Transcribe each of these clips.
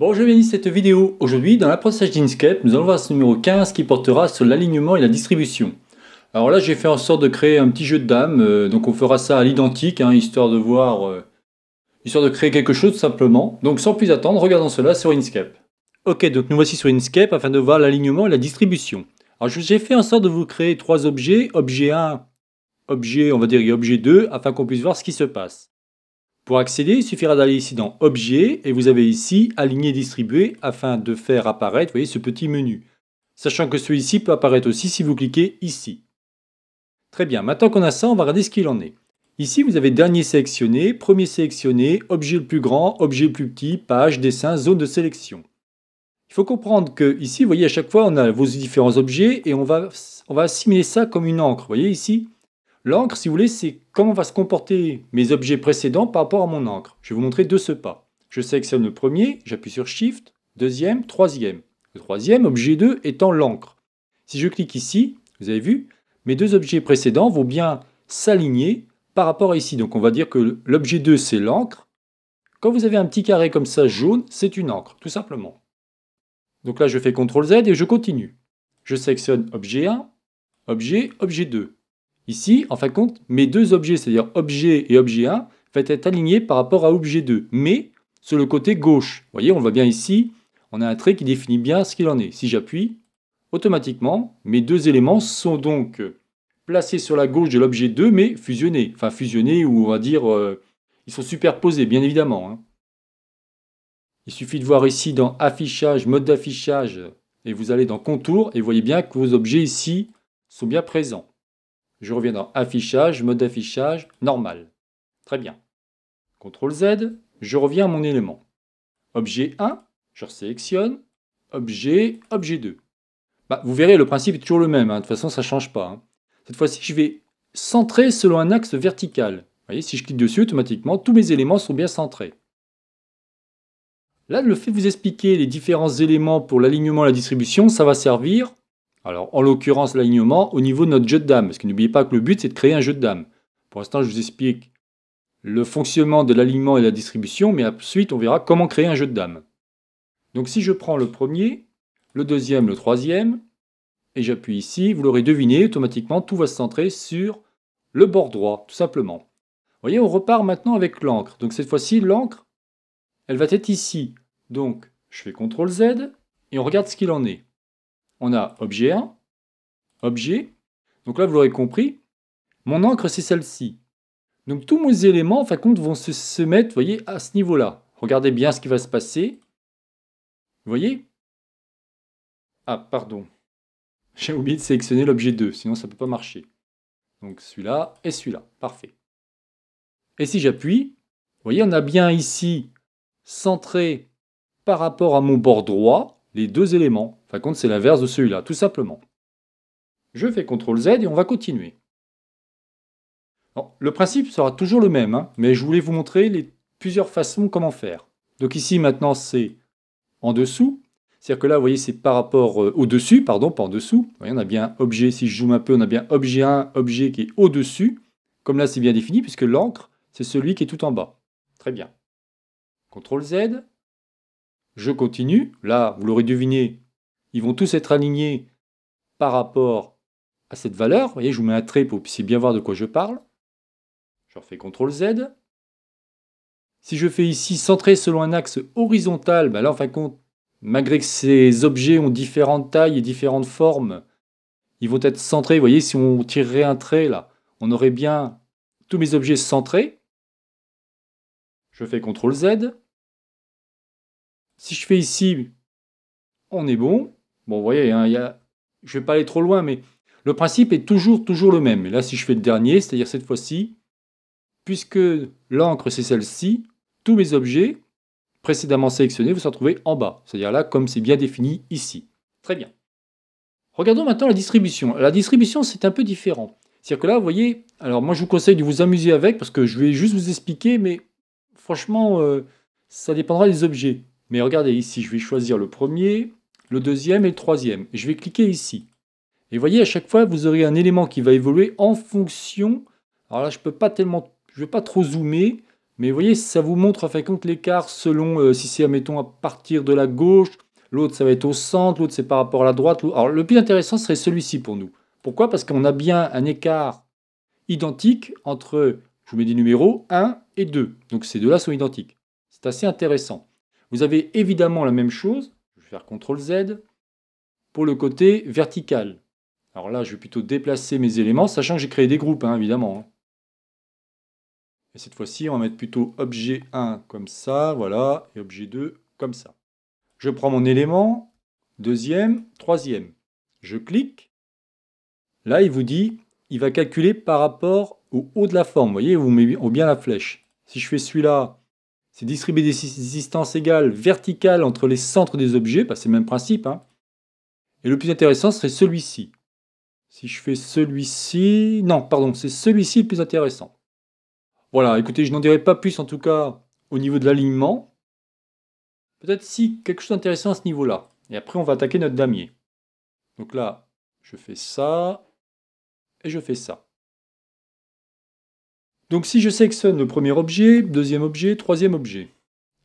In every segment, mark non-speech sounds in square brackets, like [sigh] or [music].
Bon, je dans cette vidéo. Aujourd'hui, dans l'apprentissage d'Inkscape, nous allons voir ce numéro 15 qui portera sur l'alignement et la distribution. Alors là, j'ai fait en sorte de créer un petit jeu de dames, euh, donc on fera ça à l'identique, hein, histoire de voir, euh, histoire de créer quelque chose tout simplement. Donc sans plus attendre, regardons cela sur Inkscape. Ok, donc nous voici sur Inkscape afin de voir l'alignement et la distribution. Alors j'ai fait en sorte de vous créer trois objets, objet 1, objet, on va dire, objet 2, afin qu'on puisse voir ce qui se passe. Pour accéder, il suffira d'aller ici dans Objet et vous avez ici Aligner, distribuer afin de faire apparaître voyez, ce petit menu. Sachant que celui-ci peut apparaître aussi si vous cliquez ici. Très bien, maintenant qu'on a ça, on va regarder ce qu'il en est. Ici, vous avez dernier sélectionné, premier sélectionné, objet le plus grand, objet le plus petit, page, dessin, zone de sélection. Il faut comprendre que ici, vous voyez, à chaque fois, on a vos différents objets et on va, on va assimiler ça comme une encre. Vous voyez ici, L'encre, si vous voulez, c'est comment va se comporter mes objets précédents par rapport à mon encre. Je vais vous montrer deux ce pas. Je sélectionne le premier, j'appuie sur Shift, deuxième, troisième. Le troisième, objet 2, étant l'encre. Si je clique ici, vous avez vu, mes deux objets précédents vont bien s'aligner par rapport à ici. Donc on va dire que l'objet 2, c'est l'encre. Quand vous avez un petit carré comme ça jaune, c'est une encre, tout simplement. Donc là, je fais CTRL Z et je continue. Je sélectionne objet 1, objet, objet 2. Ici, en fin de compte, mes deux objets, c'est-à-dire objet et objet 1, vont être alignés par rapport à objet 2, mais sur le côté gauche. Vous voyez, on voit bien ici, on a un trait qui définit bien ce qu'il en est. Si j'appuie, automatiquement, mes deux éléments sont donc placés sur la gauche de l'objet 2, mais fusionnés. Enfin, fusionnés, ou on va dire, euh, ils sont superposés, bien évidemment. Hein. Il suffit de voir ici dans Affichage, Mode d'affichage, et vous allez dans Contour, et vous voyez bien que vos objets ici sont bien présents. Je reviens dans Affichage, mode d'affichage, normal. Très bien. CTRL Z, je reviens à mon élément. Objet 1, je sélectionne. Objet, objet 2. Bah, vous verrez, le principe est toujours le même. Hein. De toute façon, ça ne change pas. Hein. Cette fois-ci, je vais centrer selon un axe vertical. Vous voyez, si je clique dessus, automatiquement, tous mes éléments sont bien centrés. Là, le fait de vous expliquer les différents éléments pour l'alignement et la distribution, ça va servir alors, en l'occurrence, l'alignement au niveau de notre jeu de dames. Parce que n'oubliez pas que le but, c'est de créer un jeu de dames. Pour l'instant, je vous explique le fonctionnement de l'alignement et de la distribution, mais ensuite, on verra comment créer un jeu de dames. Donc, si je prends le premier, le deuxième, le troisième, et j'appuie ici, vous l'aurez deviné, automatiquement, tout va se centrer sur le bord droit, tout simplement. Vous voyez, on repart maintenant avec l'encre. Donc, cette fois-ci, l'encre, elle va être ici. Donc, je fais CTRL Z, et on regarde ce qu'il en est on a objet 1, objet. Donc là, vous l'aurez compris, mon encre, c'est celle-ci. Donc tous mes éléments, en fin de compte, vont se, se mettre, voyez, à ce niveau-là. Regardez bien ce qui va se passer. Vous voyez Ah, pardon. [laughs] J'ai oublié de sélectionner l'objet 2, sinon ça ne peut pas marcher. Donc celui-là et celui-là. Parfait. Et si j'appuie, vous voyez, on a bien ici centré par rapport à mon bord droit les deux éléments. Par contre, c'est l'inverse de celui-là, tout simplement. Je fais CTRL Z et on va continuer. le principe sera toujours le même, hein, mais je voulais vous montrer les plusieurs façons comment faire. Donc ici, maintenant, c'est en dessous. C'est-à-dire que là, vous voyez, c'est par rapport euh, au-dessus, pardon, pas en dessous. Vous voyez, on a bien objet, si je zoome un peu, on a bien objet 1, objet qui est au-dessus. Comme là, c'est bien défini, puisque l'encre, c'est celui qui est tout en bas. Très bien. CTRL Z. Je continue. Là, vous l'aurez deviné, ils vont tous être alignés par rapport à cette valeur. Vous voyez, je vous mets un trait pour que vous puissiez bien voir de quoi je parle. Je refais CTRL Z. Si je fais ici centrer selon un axe horizontal, ben là, compte, malgré que ces objets ont différentes tailles et différentes formes, ils vont être centrés. Vous voyez, si on tirerait un trait là, on aurait bien tous mes objets centrés. Je fais CTRL Z. Si je fais ici, on est bon. Bon, vous voyez, hein, je ne vais pas aller trop loin, mais le principe est toujours, toujours le même. Et là, si je fais le dernier, c'est-à-dire cette fois-ci, puisque l'encre, c'est celle-ci, tous mes objets précédemment sélectionnés vous se retrouver en bas. C'est-à-dire là, comme c'est bien défini ici. Très bien. Regardons maintenant la distribution. La distribution, c'est un peu différent. C'est-à-dire que là, vous voyez, alors moi, je vous conseille de vous amuser avec, parce que je vais juste vous expliquer, mais franchement, euh, ça dépendra des objets. Mais regardez, ici, je vais choisir le premier, le deuxième et le troisième. Je vais cliquer ici. Et vous voyez, à chaque fois, vous aurez un élément qui va évoluer en fonction. Alors là, je peux pas tellement, je vais pas trop zoomer, mais vous voyez, ça vous montre en fin de compte l'écart selon euh, si c'est, mettons, à partir de la gauche, l'autre ça va être au centre, l'autre c'est par rapport à la droite. Alors le plus intéressant serait celui-ci pour nous. Pourquoi Parce qu'on a bien un écart identique entre, je vous mets des numéros, 1 et 2. Donc ces deux-là sont identiques. C'est assez intéressant. Vous avez évidemment la même chose, faire CTRL Z pour le côté vertical. Alors là, je vais plutôt déplacer mes éléments, sachant que j'ai créé des groupes, hein, évidemment. Hein. Et cette fois-ci, on va mettre plutôt objet 1 comme ça, voilà, et objet 2 comme ça. Je prends mon élément, deuxième, troisième. Je clique. Là, il vous dit, il va calculer par rapport au haut de la forme. Vous voyez, vous mettez bien la flèche. Si je fais celui-là, c'est distribuer des distances égales verticales entre les centres des objets, bah, c'est le même principe. Hein. Et le plus intéressant serait celui-ci. Si je fais celui-ci... Non, pardon, c'est celui-ci le plus intéressant. Voilà, écoutez, je n'en dirai pas plus en tout cas au niveau de l'alignement. Peut-être si quelque chose d'intéressant à ce niveau-là. Et après, on va attaquer notre damier. Donc là, je fais ça, et je fais ça. Donc si je sélectionne le premier objet, deuxième objet, troisième objet,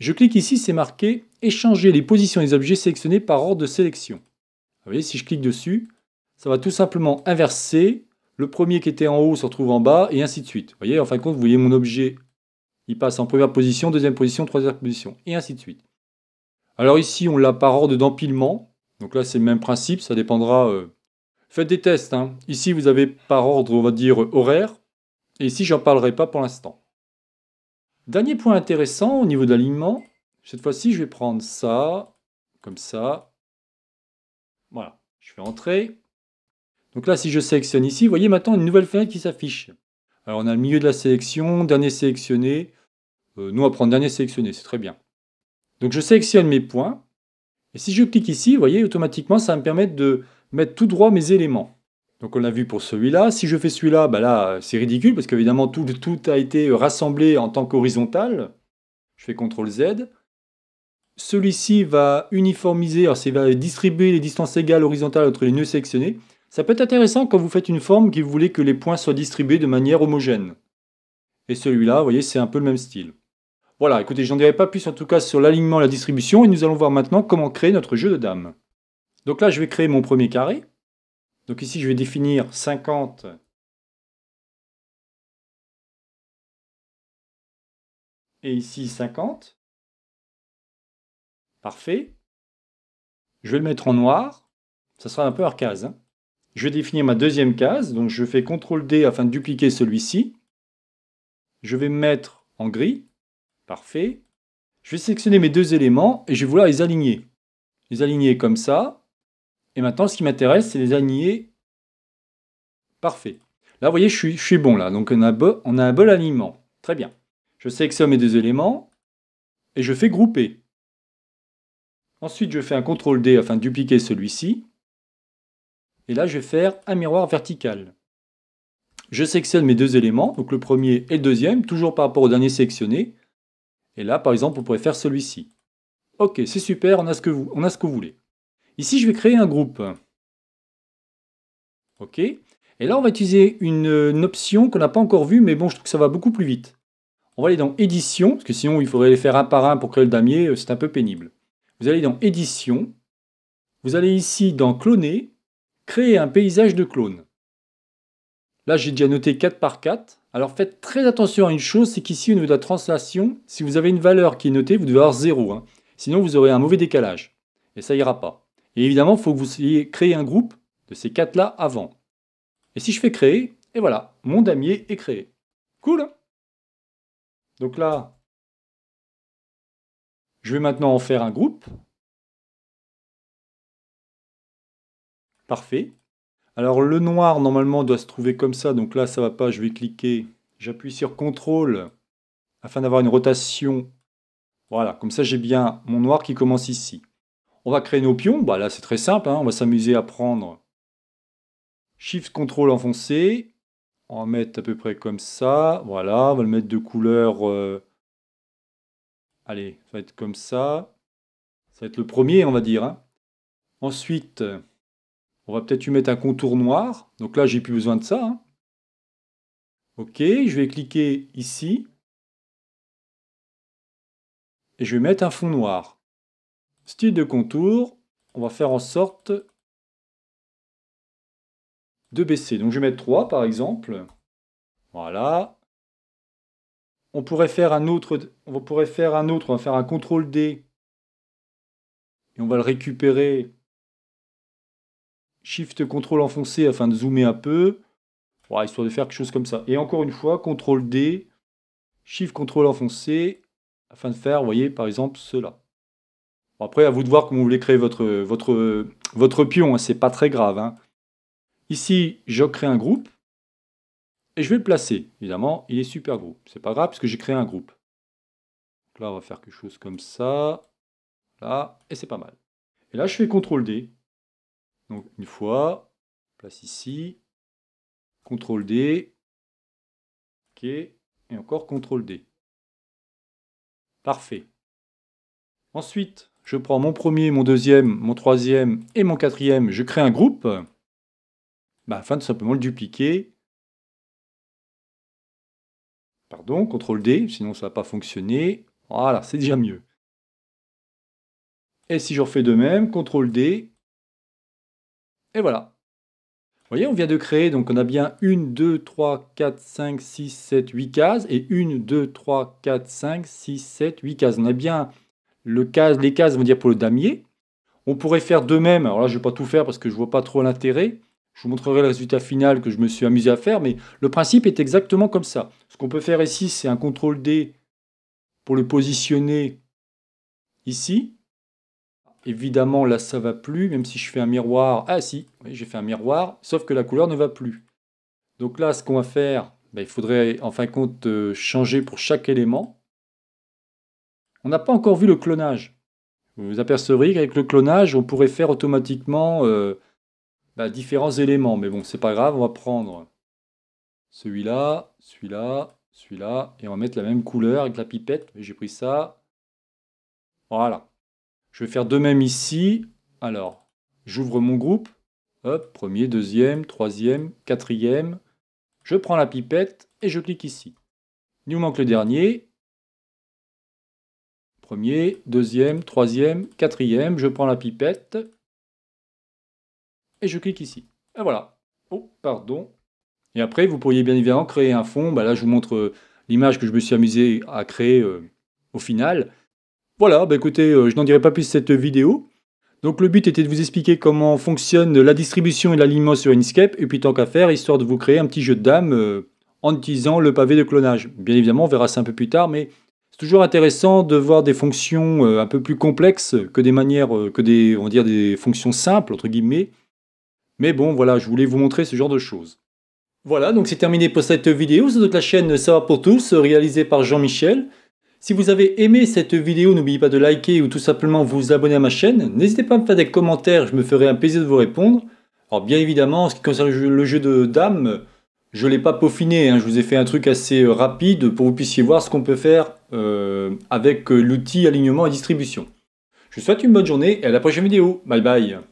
je clique ici, c'est marqué « Échanger les positions des objets sélectionnés par ordre de sélection ». Vous voyez, si je clique dessus, ça va tout simplement inverser. Le premier qui était en haut se retrouve en bas, et ainsi de suite. Vous voyez, en fin de compte, vous voyez mon objet, il passe en première position, deuxième position, troisième position, et ainsi de suite. Alors ici, on l'a par ordre d'empilement. Donc là, c'est le même principe, ça dépendra... Euh, faites des tests. Hein. Ici, vous avez par ordre, on va dire, horaire. Et ici, j'en parlerai pas pour l'instant. Dernier point intéressant au niveau de l'alignement. Cette fois-ci, je vais prendre ça, comme ça. Voilà, je fais entrer. Donc là, si je sélectionne ici, vous voyez maintenant une nouvelle fenêtre qui s'affiche. Alors on a le milieu de la sélection, dernier sélectionné. Euh, nous, on va prendre dernier sélectionné, c'est très bien. Donc je sélectionne mes points. Et si je clique ici, vous voyez, automatiquement, ça va me permettre de mettre tout droit mes éléments. Donc on l'a vu pour celui-là. Si je fais celui-là, bah là, c'est ridicule parce qu'évidemment, tout, tout a été rassemblé en tant qu'horizontal. Je fais CTRL Z. Celui-ci va uniformiser, alors il va distribuer les distances égales horizontales entre les nœuds sélectionnés. Ça peut être intéressant quand vous faites une forme qui vous voulez que les points soient distribués de manière homogène. Et celui-là, vous voyez, c'est un peu le même style. Voilà, écoutez, j'en dirai pas plus en tout cas sur l'alignement et la distribution, et nous allons voir maintenant comment créer notre jeu de dames. Donc là, je vais créer mon premier carré. Donc ici, je vais définir 50 et ici 50. Parfait. Je vais le mettre en noir. Ça sera un peu arcase. Hein. Je vais définir ma deuxième case. Donc je fais CTRL D afin de dupliquer celui-ci. Je vais mettre en gris. Parfait. Je vais sélectionner mes deux éléments et je vais vouloir les aligner. Les aligner comme ça. Et maintenant, ce qui m'intéresse, c'est les aligner. Parfait. Là, vous voyez, je suis, bon là. Donc, on a, un bon alignement. Très bien. Je sélectionne mes deux éléments et je fais grouper. Ensuite, je fais un CTRL D afin de dupliquer celui-ci. Et là, je vais faire un miroir vertical. Je sélectionne mes deux éléments, donc le premier et le deuxième, toujours par rapport au dernier sélectionné. Et là, par exemple, on pourrait faire celui-ci. Ok, c'est super, on a ce que vous, on a ce que vous voulez. Ici, je vais créer un groupe. OK Et là, on va utiliser une, option qu'on n'a pas encore vue, mais bon, je trouve que ça va beaucoup plus vite. On va aller dans Édition, parce que sinon, il faudrait les faire un par un pour créer le damier, euh, c'est un peu pénible. Vous allez dans Édition, vous allez ici dans Cloner, Créer un paysage de clones. Là, j'ai déjà noté 4 par 4. Alors faites très attention à une chose, c'est qu'ici, au niveau de la translation, si vous avez une valeur qui est notée, vous devez avoir 0. Hein. Sinon, vous aurez un mauvais décalage. Et ça ira pas. Et évidemment, il faut que vous ayez créé un groupe de ces quatre-là avant. Et si je fais créer, et voilà, mon damier est créé. Cool hein Donc là, je vais maintenant en faire un groupe. Parfait. Alors le noir, normalement, doit se trouver comme ça. Donc là, ça ne va pas. Je vais cliquer. J'appuie sur CTRL afin d'avoir une rotation. Voilà, comme ça, j'ai bien mon noir qui commence ici. On va créer nos pions. Bah, là, c'est très simple. Hein. On va s'amuser à prendre Shift ctrl enfoncé. On va mettre à peu près comme ça. Voilà. On va le mettre de couleur. Euh, allez, ça va être comme ça. Ça va être le premier, on va dire. Hein. Ensuite, on va peut-être lui mettre un contour noir. Donc là, j'ai plus besoin de ça. Hein. OK, je vais cliquer ici. Et je vais mettre un fond noir. Style de contour, on va faire en sorte de baisser. Donc je vais mettre 3 par exemple. Voilà. On pourrait faire un autre, on pourrait faire un autre, on va faire un contrôle D. Et on va le récupérer. Shift contrôle enfoncé afin de zoomer un peu. Voilà, histoire de faire quelque chose comme ça. Et encore une fois, contrôle D, Shift contrôle enfoncé afin de faire, vous voyez, par exemple, cela après, à vous de voir comment vous voulez créer votre, votre, votre pion, hein, c'est pas très grave. Hein. Ici, je crée un groupe et je vais le placer. Évidemment, il est super groupe C'est pas grave parce que j'ai créé un groupe. là, on va faire quelque chose comme ça. Là, et c'est pas mal. Et là, je fais CTRL D. Donc une fois, place ici, CTRL D, OK, et encore CTRL D. Parfait. Ensuite, je prends mon premier, mon deuxième, mon troisième et mon quatrième, je crée un groupe, bah, afin de simplement le dupliquer. Pardon, CTRL D, sinon ça ne va pas fonctionner. Voilà, c'est déjà mieux. Et si je refais de même, CTRL D, et voilà. Vous voyez, on vient de créer, donc on a bien 1, 2, 3, 4, 5, 6, 7, 8 cases, et 1, 2, 3, 4, 5, 6, 7, 8 cases. On a bien les cases vont dire pour le damier. On pourrait faire de même, alors là je ne vais pas tout faire parce que je ne vois pas trop l'intérêt, je vous montrerai le résultat final que je me suis amusé à faire, mais le principe est exactement comme ça. Ce qu'on peut faire ici, c'est un CTRL D pour le positionner ici. Évidemment, là, ça ne va plus, même si je fais un miroir. Ah si, j'ai fait un miroir, sauf que la couleur ne va plus. Donc là, ce qu'on va faire, ben, il faudrait en fin de compte euh, changer pour chaque élément. On n'a pas encore vu le clonage. Vous, vous apercevrez qu'avec le clonage, on pourrait faire automatiquement euh, bah, différents éléments. Mais bon, c'est pas grave, on va prendre celui-là, celui-là, celui-là, et on va mettre la même couleur avec la pipette. J'ai pris ça. Voilà. Je vais faire de même ici. Alors, j'ouvre mon groupe. Hop, premier, deuxième, troisième, quatrième. Je prends la pipette et je clique ici. Il nous manque le dernier. Premier, deuxième, troisième, quatrième. Je prends la pipette. Et je clique ici. Et voilà. Oh, pardon. Et après, vous pourriez bien évidemment créer un fond. Bah là, je vous montre euh, l'image que je me suis amusé à créer euh, au final. Voilà, bah écoutez, euh, je n'en dirai pas plus cette vidéo. Donc le but était de vous expliquer comment fonctionne la distribution et l'alignement sur Inkscape, et puis tant qu'à faire, histoire de vous créer un petit jeu de dames en utilisant le pavé de clonage. Bien évidemment, on verra ça un peu plus tard, mais toujours intéressant de voir des fonctions euh, un peu plus complexes que des manières, euh, que des, on va dire des fonctions simples, entre guillemets. Mais bon, voilà, je voulais vous montrer ce genre de choses. Voilà, donc c'est terminé pour cette vidéo. C'est donc la chaîne Savoir pour tous, réalisée par Jean-Michel. Si vous avez aimé cette vidéo, n'oubliez pas de liker ou tout simplement vous abonner à ma chaîne. N'hésitez pas à me faire des commentaires, je me ferai un plaisir de vous répondre. Alors bien évidemment, en ce qui concerne le jeu de dames, je ne l'ai pas peaufiné, hein. je vous ai fait un truc assez euh, rapide pour que vous puissiez voir ce qu'on peut faire euh, avec euh, l'outil alignement et distribution. Je vous souhaite une bonne journée et à la prochaine vidéo. Bye bye